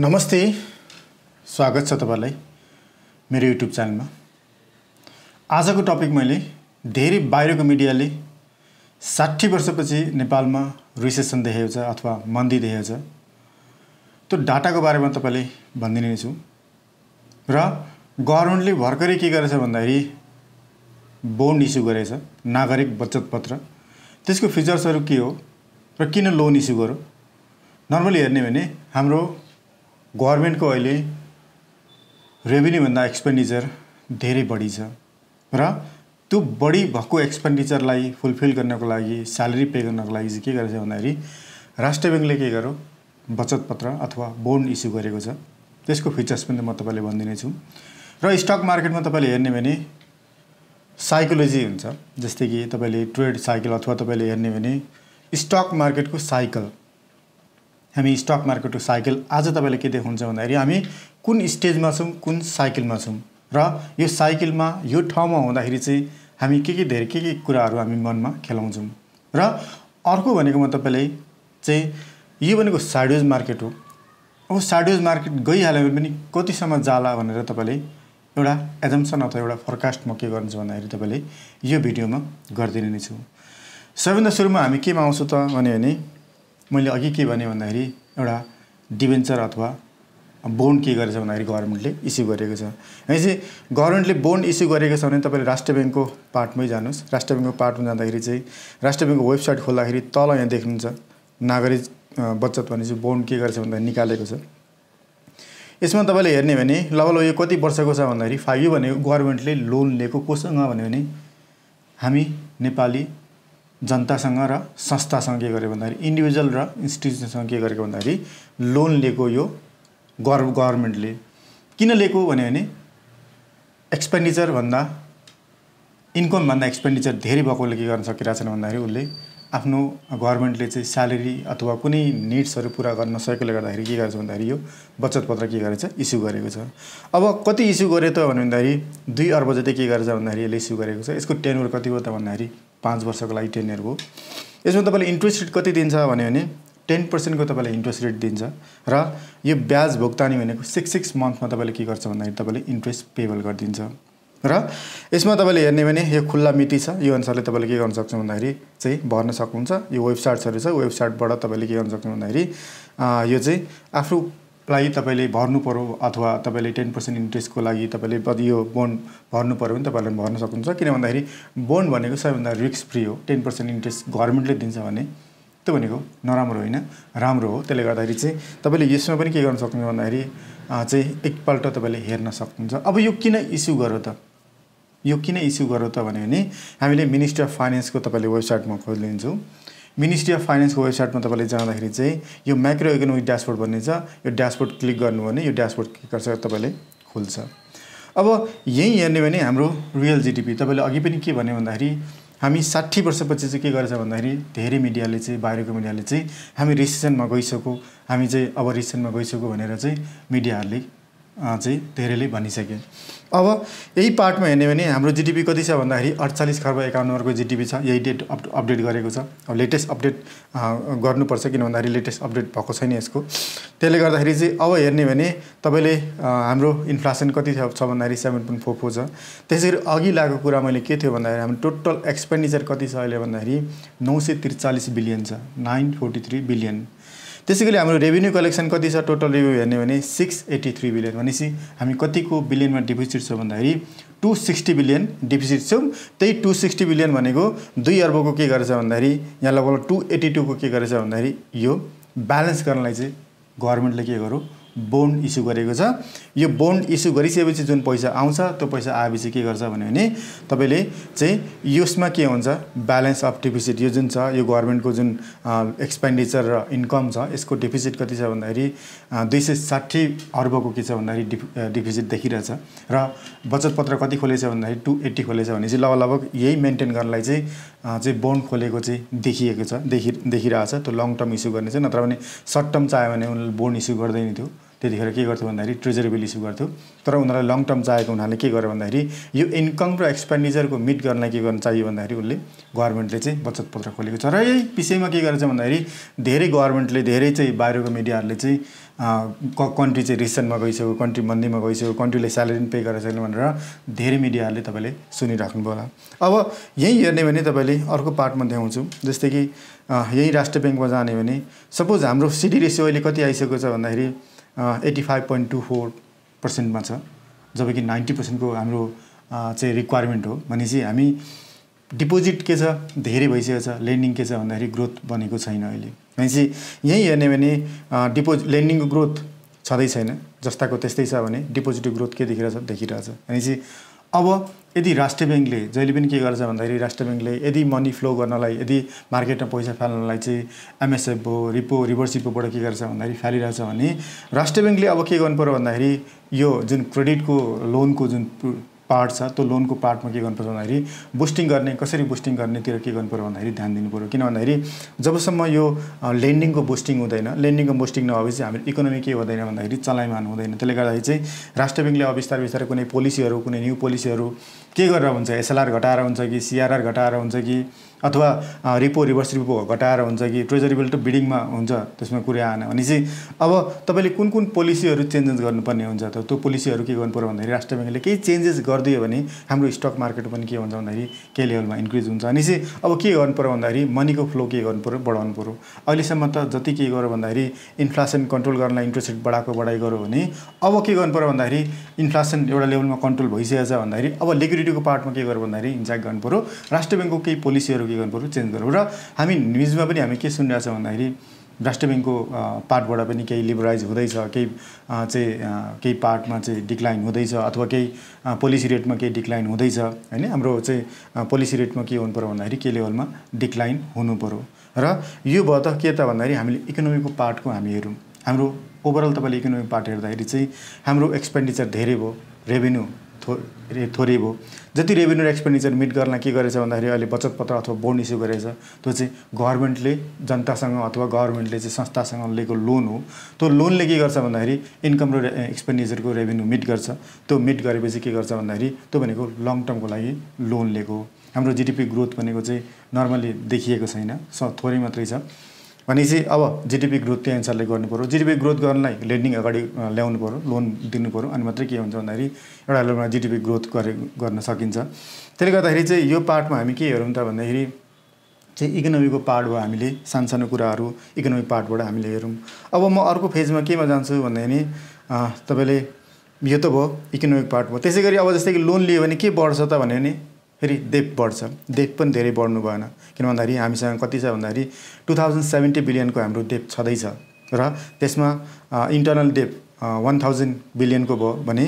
नमस्ते स्वागत छ तपाईँलाई मेरो युट्युब च्यानलमा आजको टपिक मैले धेरै बाहिरको मिडियाले साठी वर्षपछि नेपालमा रिसेसन देखेको छ अथवा मन्दी देखेको छ त्यो डाटाको बारेमा तपाईँले भनिदिने छु र गभर्मेन्टले भर्खरै के गरेछ भन्दाखेरि बोन्ड इस्यु गरेछ नागरिक बचत पत्र त्यसको फिचर्सहरू के हो र किन लोन इस्यु गर्यो नर्मली हेर्ने भने हाम्रो गभर्मेन्टको अहिले रेभेन्यूभन्दा एक्सपेन्डिचर धेरै बढी छ र त्यो बढी भएको एक्सपेन्डिचरलाई फुलफिल गर्नको लागि स्यालेरी पे गर्नको लागि चाहिँ के गरेको छ भन्दाखेरि राष्ट्र ब्याङ्कले के गर्यो बचत पत्र अथवा बोन्ड इस्यु गरेको छ त्यसको फिचर्स पनि म तपाईँले भनिदिनेछु र स्टक मार्केटमा तपाईँले हेर्ने भने साइकोलोजी हुन्छ जस्तै कि तपाईँले ट्रेड साइकल अथवा तपाईँले हेर्ने भने स्टक मार्केटको साइकल हामी स्टक मार्केटको साइकल आज तपाईँले के देख्नुहुन्छ भन्दाखेरि हामी कुन स्टेजमा छौँ कुन साइकलमा छौँ र यो साइकलमा यो ठाउँमा हुँदाखेरि चाहिँ हामी के के धेरै के के कुराहरू हामी मनमा खेलाउँछौँ र अर्को भनेको म तपाईँलाई चाहिँ यो भनेको साइडवेज मार्केट हो अब साइडवेज मार्केट गइहाल्यो भने पनि कतिसम्म जाला भनेर तपाईँले एउटा एजम्सन अथवा एउटा फोरकास्ट म के गर्नु भन्दाखेरि तपाईँले यो भिडियोमा गरिदिने नै छु सबैभन्दा सुरुमा हामी केमा आउँछौँ त भन्यो भने मैले अघि के भने भन्दाखेरि एउटा डिभेन्चर अथवा बोन्ड के गरेछ भन्दाखेरि गभर्मेन्टले इस्यु गरेको छ भनेपछि गभर्मेन्टले बोन्ड इस्यु गरेको छ भने तपाईँले राष्ट्र ब्याङ्कको पार्टमै जानुहोस् राष्ट्र ब्याङ्कको पार्टमा जाँदाखेरि चाहिँ राष्ट्र ब्याङ्कको वेबसाइट खोल्दाखेरि तल यहाँ देख्नुहुन्छ नागरिक बचत भनेपछि बोन्ड के गरेछ भन्दा निकालेको छ यसमा तपाईँले हेर्ने भने लगभग यो कति वर्षको छ भन्दाखेरि फाइभ भनेको गभर्मेन्टले लोन लिएको कोसँग भन्यो भने हामी नेपाली जनतासँग र संस्थासँग के गरेको भन्दाखेरि इन्डिभिजुअल र इन्स्टिट्युसनसँग के गरेको भन्दाखेरि लोन लिएको यो गर् गभर्मेन्टले किन लिएको भन्यो भने एक्सपेन्डिचरभन्दा इन्कमभन्दा एक्सपेन्डिचर धेरै भएकोले के गर्न सकिरहेको छैन भन्दाखेरि उसले आफ्नो गभर्मेन्टले चाहिँ स्यालेरी अथवा कुनै निड्सहरू पुरा गर्न नसकेकोले गर्दाखेरि के गर्छ भन्दाखेरि यो बचत पत्र के गरेको छ इस्यु गरेको छ अब कति इस्यु गरे त भन्यो भन्दाखेरि दुई अर्ब जति के गरेछ भन्दाखेरि यसले इस्यु गरेको छ यसको टेनवर कति हो त भन्दाखेरि पाँच वर्षको लागि टेन यसमा तपाईँले इन्ट्रेस्ट रेट कति दिन्छ भन्यो भने टेन पर्सेन्टको तपाईँलाई इन्ट्रेस्ट रेट दिन्छ र यो ब्याज भुक्तानी भनेको सिक्स सिक्स मन्थमा तपाईँले के गर्छ भन्दाखेरि तपाईँले इन्ट्रेस्ट पेबल गरिदिन्छ र यसमा तपाईँले हेर्ने भने यो खुल्ला मिति छ यो अनुसारले तपाईँले के गर्न सक्छ भन्दाखेरि चाहिँ भर्न सक्नुहुन्छ यो वेबसाइट्सहरू छ वेबसाइटबाट तपाईँले के गर्न सक्नु भन्दाखेरि यो चाहिँ आफूलाई लागि तपाईँले भर्नु पऱ्यो अथवा तपाईँले टेन पर्सेन्ट इन्ट्रेस्टको लागि तपाईँले यो बोन्ड भर्नु पऱ्यो भने तपाईँले भर्न सक्नुहुन्छ किन भन्दाखेरि बोन्ड भनेको सबैभन्दा रिस्क फ्री हो टेन पर्सेन्ट इन्ट्रेस्ट गभर्मेन्टले दिन्छ भने त्यो भनेको नराम्रो होइन राम्रो हो त्यसले गर्दाखेरि चाहिँ तपाईँले यसमा पनि के गर्न सक्नुहुन्छ भन्दाखेरि चाहिँ एकपल्ट तपाईँले हेर्न सक्नुहुन्छ अब यो किन इस्यु गर्यो त यो किन इस्यु गरौँ त भन्यो भने हामीले मिनिस्ट्री अफ फाइनेन्सको तपाईँले वेबसाइटमा खोलिदिन्छौँ मिनिस्ट्री अफ फाइनेन्सको वेबसाइटमा तपाईँले जाँदाखेरि चाहिँ यो माइक्रो इकोनोमिक ड्यासबोर्ड भन्ने छ यो ड्यासबोर्ड क्लिक गर्नु भने यो ड्यासबोर्ड क्लिक गर्छ तपाईँले खुल्छ अब यहीँ हेर्ने भने हाम्रो रियल जिडिपी तपाईँले अघि पनि के भन्यो भन्दाखेरि हामी साठी वर्षपछि चाहिँ के गरेछ भन्दाखेरि धेरै मिडियाले चाहिँ बाहिरको मिडियाले चाहिँ हामी रिसेसनमा गइसक्यो हामी चाहिँ अब रिसेसनमा गइसक्यौँ भनेर चाहिँ मिडियाहरूले चाहिँ धेरैले भनिसके अब यही पार्टमा हेर्ने भने हाम्रो जिडिपी कति छ भन्दाखेरि अडचालिस खर्ब एकाउन्न अर्को जिडिपी छ यही डेट अप अपडेट गरेको छ अब लेटेस्ट अपडेट गर्नुपर्छ किन भन्दाखेरि लेटेस्ट अपडेट भएको छैन यसको त्यसले गर्दाखेरि चाहिँ अब हेर्ने भने तपाईँले हाम्रो इन्फ्लासन कति छ भन्दाखेरि सेभेन पोइन्ट फोर फोर छ त्यसै गरी अघि लागेको कुरा मैले के थियो भन्दाखेरि हाम्रो टोटल एक्सपेन्डिचर कति छ अहिले भन्दाखेरि नौ सय त्रिचालिस बिलियन छ नाइन फोर्टी थ्री बिलियन त्यसै गरी हाम्रो रेभेन्यू कलेक्सन कति छ टोटल रेभेन्यू हेर्ने भने सिक्स एट्टी थ्री बिलियन भनेपछि हामी कतिको बिलियनमा डिफिसिट छ भन्दाखेरि टु सिक्सटी बिलियन डिफिसिट छौँ त्यही टु सिक्सटी बिलियन भनेको दुई अर्बको के गरेछ भन्दाखेरि यहाँ लगभग टु एट्टी टूको के गरेछ भन्दाखेरि यो ब्यालेन्स गर्नलाई चाहिँ गभर्मेन्टले के गरौँ बोन्ड इस्यु गरेको छ यो बोन्ड इस्यु गरिसकेपछि जुन पैसा आउँछ त्यो पैसा आएपछि के गर्छ भन्यो भने तपाईँले चाहिँ यसमा के हुन्छ ब्यालेन्स अफ डेफिसिट यो जुन छ यो गभर्मेन्टको जुन एक्सपेन्डिचर र इन्कम छ यसको डेफिसिट कति छ भन्दाखेरि दुई सय साठी अर्बको के छ भन्दाखेरि डिफ डेफिसिट देखिरहेछ र बचत पत्र कति खोलेछ भन्दाखेरि टु एट्टी खोलेछ भने चाहिँ लगभग लगभग यही मेन्टेन गर्नलाई चाहिँ चाहिँ बोन्ड खोलेको चाहिँ देखिएको छ देखि देखिरहेको त्यो लङ टर्म इस्यु गर्ने चाहिँ नत्र भने सर्ट टर्म चाह्यो भने उनले बोन्ड इस्यु गर्दैन थियो त्यतिखेर के गर्थ्यो भन्दाखेरि ट्रेजरी बिल इस्यु गर्थ्यो तर उनीहरूलाई लङ टर्म चाहेको हुनाले के गर्यो भन्दाखेरि यो इन्कम र एक्सपेन्डिचरको मिट गर्नलाई के गर्नु चाहियो भन्दाखेरि उसले गभर्मेन्टले चाहिँ बचत पत्र खोलेको छ र यही विषयमा के गरेछ भन्दाखेरि धेरै गभर्मेन्टले धेरै चाहिँ बाहिरको मिडियाहरूले चाहिँ क कन्ट्री चाहिँ रिसेन्टमा गइसक्यो कन्ट्री मन्दीमा गइसक्यो कन्ट्रीले स्यालेरी पनि पे गरेर छैन भनेर धेरै मिडियाहरूले तपाईँले सुनिराख्नुभयो होला अब यहीँ हेर्ने भने तपाईँले अर्को पार्टमा देखाउँछु जस्तै कि यहीँ राष्ट्र ब्याङ्कमा जाने भने सपोज हाम्रो सिडी रेसियो अहिले कति आइसकेको छ भन्दाखेरि eighty five point two four पर्सेन्टमा छ जबकि नाइन्टी पर्सेन्टको हाम्रो चाहिँ रिक्वायरमेन्ट हो भनेपछि हामी डिपोजिट के छ धेरै भइसकेको छ लेन्डिङ के छ भन्दाखेरि ग्रोथ बनेको छैन अहिले भनेपछि यहीँ हेर्ने भने डिपोज लेन्डिङको ग्रोथ छँदै छैन जस्ताको त्यस्तै छ भने डिपोजिटको ग्रोथ के देखिरहेछ देखिरहेछ भनेपछि अब यदि राष्ट्र ब्याङ्कले जहिले पनि के गर्छ भन्दाखेरि राष्ट्र ब्याङ्कले यदि मनी फ्लो गर्नलाई यदि मार्केटमा पैसा फाल्नलाई चाहिँ एमएसएफ भयो रिपो रिभर्स रिपोबाट के गर्छ भन्दाखेरि फालिरहेछ भने राष्ट्र ब्याङ्कले अब के गर्नु पऱ्यो भन्दाखेरि यो जुन क्रेडिटको लोनको जुन पार्ट छ त्यो लोनको पार्टमा के गर्नुपर्छ भन्दाखेरि बुस्टिङ गर्ने कसरी बुस्टिङ गर्नेतिर के गर्नु पऱ्यो भन्दाखेरि ध्यान दिनु पऱ्यो किन भन्दाखेरि जबसम्म यो लेन्डिङको बुस्टिङ हुँदैन लेन्डिङको बुस्टिङ नभएपछि हाम्रो इकोनोमी के हुँदैन भन्दाखेरि चलायमान हुँदैन त्यसले गर्दाखेरि चाहिँ राष्ट्र ब्याङ्कले अब बिस्तारै बिस्तारै कुनै पोलिसीहरू कुनै न्यू पोलिसीहरू के गरेर हुन्छ एसएलआर घटाएर हुन्छ कि सिआरआर घटाएर हुन्छ कि अथवा रिपो रिभर्स रिपो घटाएर हुन्छ कि ट्रेजरी बिल त बिडिङमा हुन्छ त्यसमा कुरा आएन भने चाहिँ अब तपाईँले कुन कुन पोलिसीहरू चेन्जेस गर्नुपर्ने हुन्छ त त्यो पोलिसीहरू के गर्नु पऱ्यो भन्दाखेरि राष्ट्र ब्याङ्कले केही चेन्जेस गरिदियो भने हाम्रो स्टक मार्केट पनि के हुन्छ भन्दाखेरि केही लेभलमा इन्क्रिज हुन्छ भने चाहिँ अब के गर्नु पऱ्यो भन्दाखेरि मनीको फ्लो के गर्नु पऱ्यो बढाउनु पऱ्यो अहिलेसम्म त जति के गर्यो भन्दाखेरि इन्फ्लासन कन्ट्रोल गर्नलाई इन्ट्रेस्ट रेट बढाएको बढाइ गऱ्यो भने अब के गर्नु पऱ्यो भन्दाखेरि इन्फ्लासन एउटा लेभलमा कन्ट्रोल भइसकेको छ भन्दाखेरि अब लिक्विड सेक्युरिटीको पार्टमा के गर्यो भन्दाखेरि इन्ज्याक्ट गर्नु पऱ्यो राष्ट्र ब्याङ्कको केही पोलिसीहरू के गर्नु पऱ्यो चेन्ज गर्नु र हामी न्युजमा पनि हामी के सुनिरहेको छ भन्दाखेरि राष्ट्र ब्याङ्कको पार्टबाट पनि केही लिबराइज हुँदैछ केही चाहिँ केही पार्टमा चाहिँ डिक्लाइन हुँदैछ अथवा केही पोलिसी रेटमा केही डिक्लाइन हुँदैछ होइन हाम्रो चाहिँ पोलिसी रेटमा के हुनु पऱ्यो भन्दाखेरि के लेभलमा डिक्लाइन हुनु पऱ्यो र यो भयो त के त भन्दाखेरि हामीले इकोनोमीको पार्टको हामी हेरौँ हाम्रो ओभरअल तपाईँले इकोनोमिक पार्ट हेर्दाखेरि चाहिँ हाम्रो एक्सपेन्डिचर धेरै भयो रेभेन्यू थो थोरै भयो जति रेभेन्यू एक्सपेन्डिचर मिट गर्न के गरेछ भन्दाखेरि अहिले बचत पत्र अथवा बोन्ड इस्यु गरेछ त्यो चाहिँ गभर्मेन्टले जनतासँग अथवा गभर्मेन्टले चाहिँ संस्थासँग लिएको लोन हो त्यो लोनले के गर्छ भन्दाखेरि इन्कम र एक्सपेन्डिचरको रेभेन्यू मिट गर्छ त्यो मिट गरेपछि के गर्छ भन्दाखेरि त्यो भनेको लङ टर्मको लागि लोन लिएको हो हाम्रो जिडिपी ग्रोथ भनेको चाहिँ नर्मली देखिएको छैन स थोरै मात्रै छ भनेपछि अब जिडिपी ग्रोथ त्यही अनुसारले पऱ्यो जिडिपी ग्रोथ गर्नलाई लेन्डिङ अगाडि ल्याउनु पऱ्यो लोन दिनु पऱ्यो अनि मात्रै के हुन्छ भन्दाखेरि एउटा लोनमा जिडिपी ग्रोथ गरे गर्न सकिन्छ त्यसले गर्दाखेरि चाहिँ यो पार्टमा हामी के हेरौँ त भन्दाखेरि चाहिँ इकोनोमीको पार्ट हो हामीले सानसानो कुराहरू इकोनोमी पार्टबाट हामीले हेरौँ अब म अर्को फेजमा केमा जान्छु भन्दाखेरि तपाईँले यो त भयो इकोनोमिक पार्ट भयो त्यसै गरी अब जस्तै कि लोन लियो भने के बढ्छ त भन्यो भने फेरि डेप बढ्छ डेप पनि धेरै बढ्नु भएन किन भन्दाखेरि हामीसँग कति छ भन्दाखेरि टु थाउजन्ड सेभेन्टी बिलियनको हाम्रो डेप छँदैछ र त्यसमा इन्टर्नल डेप वान थाउजन्ड बिलियनको भयो भने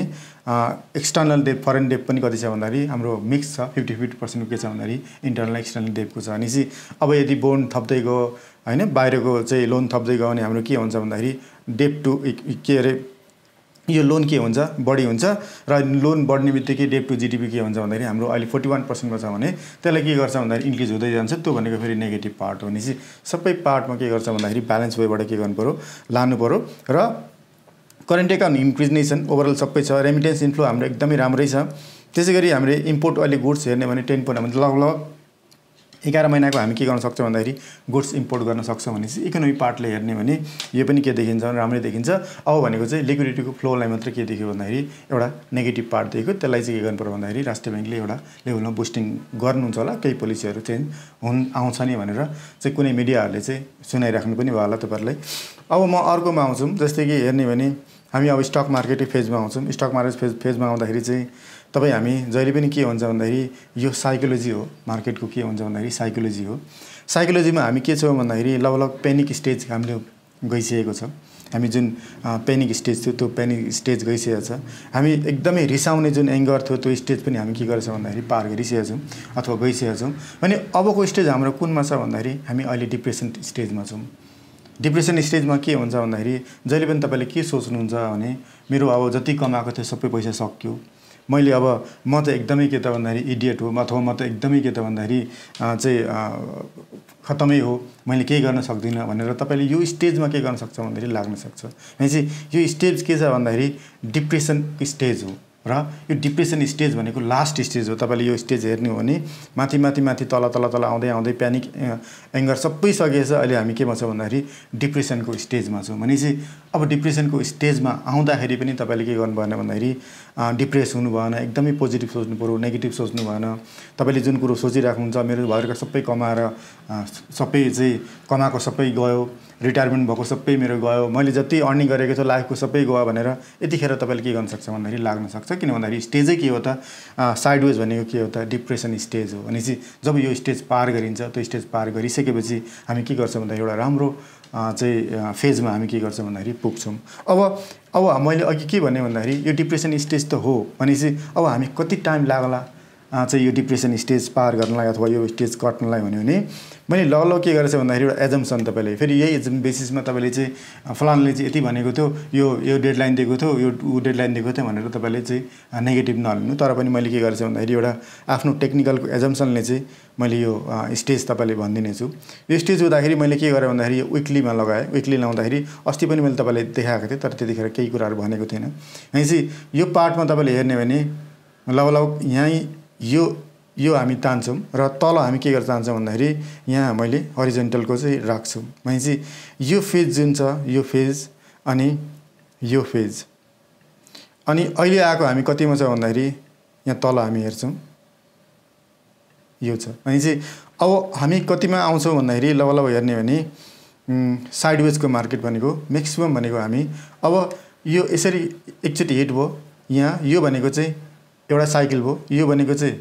एक्सटर्नल डेप फरेन डेप पनि कति छ भन्दाखेरि हाम्रो मिक्स छ फिफ्टी फिफ्टी पर्सेन्टको के छ भन्दाखेरि इन्टर्नल एक्सटर्नल डेपको छ भनेपछि अब यदि बोन्ड थप्दै गयो होइन बाहिरको चाहिँ लोन थप्दै गयो भने हाम्रो के हुन्छ भन्दाखेरि डेप टु के अरे यो लोन के हुन्छ बढी हुन्छ र लोन बढ्ने बित्तिकै डेप टु जिडिपी के हुन्छ भन्दाखेरि हाम्रो अहिले फोर्टी वान पर्सेन्टको छ भने त्यसलाई के गर्छ भन्दाखेरि इन्क्रिज हुँदै जान्छ त्यो भनेको फेरि नेगेटिभ पार्ट हो चाहिँ सबै पार्टमा के गर्छ भन्दाखेरि ब्यालेन्स वेबाट के गर्नु पऱ्यो लानु पऱ्यो र करेन्ट एकाउन्ट इन्क्रिज नै छन् ओभरअल सबै छ रेमिटेन्स इन्फ्लो हाम्रो एकदमै राम्रै छ त्यसै गरी हामीले इम्पोर्ट अहिले गुड्स हेर्ने भने टेन पोइन्ट लगभग एघार महिनाको हामी के गर्न सक्छौँ भन्दाखेरि गुड्स इम्पोर्ट गर्न सक्छौँ भने चाहिँ इकोनोमी पार्टले हेर्ने भने यो पनि के देखिन्छ राम्रै देखिन्छ अब भनेको चाहिँ लिक्विडिटीको फ्लोलाई मात्रै के देख्यो भन्दाखेरि एउटा नेगेटिभ पार्ट देखेको त्यसलाई चाहिँ के गर्नु पऱ्यो भन्दाखेरि राष्ट्रिय ब्याङ्कले एउटा लेभलमा बुस्टिङ गर्नुहुन्छ होला केही पोलिसीहरू चेन्ज हुन् आउँछ नि भनेर चाहिँ कुनै मिडियाहरूले चाहिँ सुनाइराख्नु पनि भयो होला तपाईँहरूलाई अब म अर्कोमा आउँछु जस्तै कि हेर्ने भने हामी अब स्टक मार्केटै फेजमा आउँछौँ स्टक मार्केट फेज फेजमा आउँदाखेरि चाहिँ तपाईँ हामी जहिले पनि के हुन्छ भन्दाखेरि यो साइकोलोजी हो मार्केटको के हुन्छ भन्दाखेरि साइकोलोजी हो साइकोलोजीमा हामी के छौँ भन्दाखेरि लगभग पेनिक स्टेज हामीले गइसकेको छ हामी जुन पेनिक स्टेज थियो त्यो पेनिक स्टेज गइसकेको छ हामी एकदमै रिसाउने जुन एङ्गर थियो त्यो स्टेज पनि हामी के गर्छौँ भन्दाखेरि पार गरिसकेका छौँ अथवा गइसकेका छौँ अनि अबको स्टेज हाम्रो कुनमा छ भन्दाखेरि हामी अहिले डिप्रेसन स्टेजमा छौँ डिप्रेसन स्टेजमा के हुन्छ भन्दाखेरि जहिले पनि तपाईँले के सोच्नुहुन्छ भने मेरो अब जति कमाएको थियो सबै पैसा सक्यो मैले अब म त एकदमै के त भन्दाखेरि इडियट हो अथवा म त एकदमै के त भन्दाखेरि चाहिँ खतमै हो मैले केही गर्न सक्दिनँ भनेर तपाईँले यो स्टेजमा के गर्न सक्छ भन्दाखेरि लाग्न सक्छ भनेपछि यो स्टेज के छ भन्दाखेरि डिप्रेसन स्टेज हो र यो डिप्रेसन स्टेज भनेको लास्ट स्टेज हो तपाईँले यो स्टेज हेर्ने हो भने माथि माथि माथि तल तल तल आउँदै आउँदै प्यानिक एङ्गर सबै सकिएछ अहिले हामी केमा छौँ भन्दाखेरि डिप्रेसनको स्टेजमा छौँ भनेपछि अब डिप्रेसनको स्टेजमा आउँदाखेरि पनि तपाईँले के गर्नु भएन भन्दाखेरि डिप्रेस हुनु भएन एकदमै पोजिटिभ सोच्नु पऱ्यो नेगेटिभ सोच्नु भएन तपाईँले जुन कुरो सोचिराख्नुहुन्छ मेरो घरका सबै कमाएर सबै चाहिँ कमाएको सबै गयो रिटायरमेन्ट भएको सबै मेरो गयो मैले जति अर्निङ गरेको छु लाइफको सबै गयो भनेर यतिखेर तपाईँले के गर्न सक्छ भन्दाखेरि लाग्न सक्छ किन भन्दाखेरि स्टेजै के हो त साइडवेज भनेको के हो त डिप्रेसन स्टेज हो भनेपछि जब यो स्टेज पार गरिन्छ त्यो स्टेज पार गरिसकेपछि हामी के गर्छौँ भन्दा एउटा राम्रो चाहिँ फेजमा हामी के गर्छौँ भन्दाखेरि पुग्छौँ अब अब मैले अघि के भने भन्दाखेरि यो डिप्रेसन स्टेज त हो भनेपछि अब हामी कति टाइम लाग्ला चाहिँ यो डिप्रेसन स्टेज पार गर्नलाई अथवा यो स्टेज कट्नलाई भन्यो भने मैले ल ल के गरेछ भन्दाखेरि एउटा एजम्सन तपाईँले फेरि यही एजम बेसिसमा तपाईँले चाहिँ फलानले चाहिँ यति भनेको थियो यो यो डेडलाइन दिएको थियो यो ऊ डेडलाइन दिएको थियो भनेर तपाईँले चाहिँ नेगेटिभ नलिनु तर पनि मैले के गरेछ भन्दाखेरि एउटा आफ्नो टेक्निकल एजम्सनले चाहिँ मैले यो स्टेज तपाईँले भनिदिनेछु यो स्टेज हुँदाखेरि मैले के गरेँ भन्दाखेरि यो विक्लीमा लगाएँ विक्ली लगाउँदाखेरि अस्ति पनि मैले तपाईँलाई देखाएको थिएँ तर त्यतिखेर केही कुराहरू भनेको थिएन भनेपछि यो पार्टमा तपाईँले हेर्ने भने लगभग यहीँ यो यो हामी तान्छौँ र तल हामी के गर्न चाहन्छौँ भन्दाखेरि यहाँ मैले हरिजेन्टलको चाहिँ राख्छु भनेपछि यो फेज जुन छ यो फेज अनि यो फेज अनि अहिले आएको हामी कतिमा छ भन्दाखेरि यहाँ तल हामी हेर्छौँ यो छ भनेपछि अब हामी कतिमा आउँछौँ भन्दाखेरि लब लब हेर्ने भने साइडवेजको मार्केट भनेको म्याक्सिमम् भनेको हामी अब यो यसरी एकचोटि हिट भयो यहाँ यो भनेको चाहिँ एउटा साइकल भयो यो भनेको चाहिँ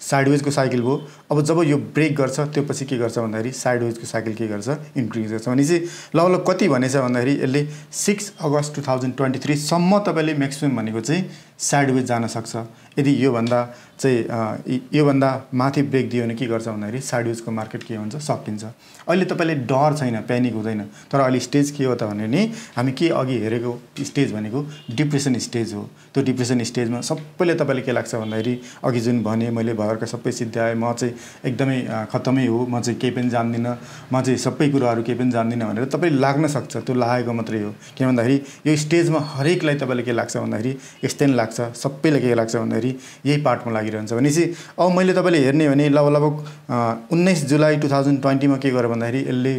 साइडवेजको साइकल भयो अब जब यो ब्रेक गर्छ त्यो पछि के गर्छ भन्दाखेरि साइडवेजको साइकल के गर्छ इन्क्रिज गर्छ भनेपछि ल कति भनेछ भन्दाखेरि यसले six August two thousand twenty थ्रीसम्म तपाईँले म्याक्सिमम् भनेको चाहिँ साइडवेज जान सक्छ यदि योभन्दा चाहिँ योभन्दा माथि ब्रेक दियो भने के गर्छ भन्दाखेरि साइडवेजको मार्केट के हुन्छ सकिन्छ अहिले तपाईँले डर छैन प्यानिक हुँदैन तर अहिले स्टेज के हो त भने नि हामी के अघि हेरेको स्टेज भनेको डिप्रेसन स्टेज हो त्यो डिप्रेसन स्टेजमा सबैले तपाईँले के लाग्छ भन्दाखेरि अघि जुन भने मैले भएका सबै सिद्ध्याएँ म चाहिँ एकदमै खत्तमै हो म चाहिँ केही पनि जान्दिनँ म चाहिँ सबै कुराहरू केही पनि जान्दिनँ भनेर तपाईँ लाग्न सक्छ त्यो लागेको मात्रै हो किन भन्दाखेरि यो स्टेजमा हरेकलाई तपाईँले के लाग्छ भन्दाखेरि यस्तै लाग्छ लाग्छ सबैलाई के लाग्छ भन्दाखेरि यही पार्टमा लागिरहन्छ भनेपछि अब मैले तपाईँले हेर्ने भने लगभग लगभग उन्नाइस जुलाई टु थाउजन्ड ट्वेन्टीमा के गर्यो भन्दाखेरि यसले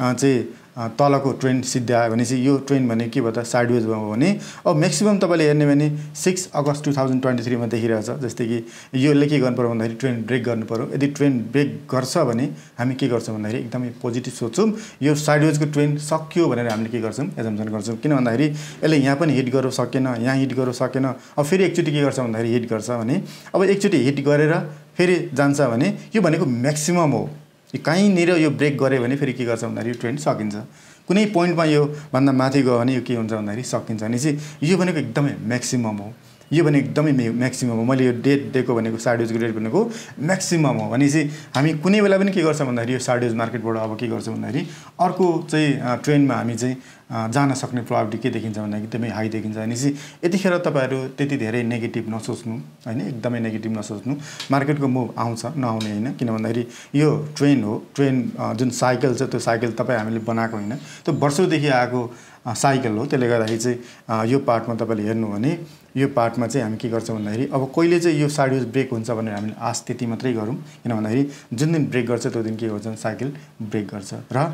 चाहिँ तलको ट्रेन आयो भने चाहिँ यो ट्रेन भने के भयो त साइडवेज भयो भने अब म्याक्सिमम् तपाईँले हेर्ने भने six August two thousand twenty थ्रीमा देखिरहेछ जस्तै कि यसले के गर्नु पऱ्यो भन्दाखेरि ट्रेन ब्रेक गर्नु पऱ्यो यदि ट्रेन ब्रेक गर्छ भने हामी के गर्छौँ भन्दाखेरि एकदमै पोजिटिभ सोध्छौँ यो साइडवेजको ट्रेन सक्यो भनेर हामीले के गर्छौँ एजम्सन गर्छौँ किन भन्दाखेरि यसले यहाँ पनि हिट गर्नु सकेन यहाँ हिट गर्नु सकेन अब फेरि एकचोटि के गर्छ भन्दाखेरि हिट गर्छ भने अब एकचोटि हिट गरेर फेरि जान्छ भने यो भनेको म्याक्सिमम् हो कहीँनिर यो ब्रेक गऱ्यो भने फेरि के गर्छ भन्दाखेरि यो ट्रेन्ड सकिन्छ कुनै पोइन्टमा यो भन्दा माथि गयो भने यो के हुन्छ भन्दाखेरि सकिन्छ चाहिँ यो भनेको एकदमै म्याक्सिमम हो यो भने एकदमै मे म्याक्सिमम हो मैले यो डेट दिएको भनेको सार्ड्युज डेट भनेको म्याक्सिमम हो भनेपछि हामी कुनै बेला पनि के गर्छ भन्दाखेरि यो सार्ड्युज मार्केटबाट अब के गर्छ भन्दाखेरि अर्को चाहिँ ट्रेनमा हामी चाहिँ जान सक्ने प्रभावटी के देखिन्छ भन्दाखेरि एकदमै हाई देखिन्छ भनेपछि यतिखेर तपाईँहरू त्यति धेरै नेगेटिभ नसोच्नु होइन एकदमै नेगेटिभ नसोच्नु मार्केटको मुभ आउँछ नआउने होइन किन भन्दाखेरि यो ट्रेन हो ट्रेन जुन साइकल छ त्यो साइकल तपाईँ हामीले बनाएको होइन त्यो वर्षौँदेखि आएको साइकल हो त्यसले गर्दाखेरि चाहिँ यो पार्टमा तपाईँले हेर्नु भने यो पार्टमा चाहिँ हामी के गर्छौँ भन्दाखेरि अब कहिले चाहिँ यो साइड ब्रेक हुन्छ भनेर हामीले आश त्यति मात्रै गरौँ किन भन्दाखेरि जुन दिन ब्रेक गर्छ त्यो दिन के गर्छ साइकल ब्रेक गर्छ र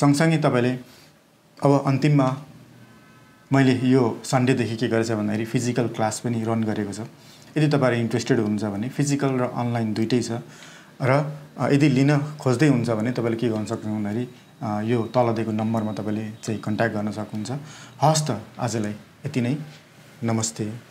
सँगसँगै तपाईँले अब अन्तिममा मैले यो सन्डेदेखि के गरेछ भन्दाखेरि फिजिकल क्लास पनि रन गरेको छ यदि तपाईँहरू इन्ट्रेस्टेड हुनुहुन्छ भने फिजिकल र अनलाइन दुइटै छ र यदि लिन खोज्दै हुन्छ भने तपाईँले के गर्न सक्नुहुन्छ भन्दाखेरि यो तल दिएको नम्बरमा तपाईँले चाहिँ कन्ट्याक्ट गर्न सक्नुहुन्छ हस् त आजलाई यति नै नमस्ते